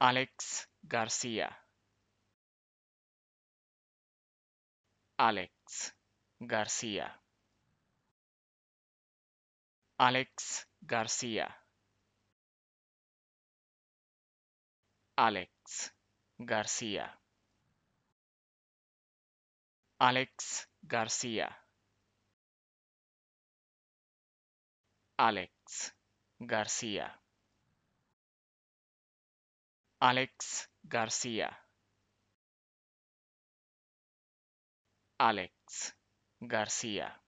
Alex Garcia. Alex Garcia. Alex Garcia. Alex Garcia. Alex Garcia. Alex Garcia. Alex Garcia. Alex Garcia.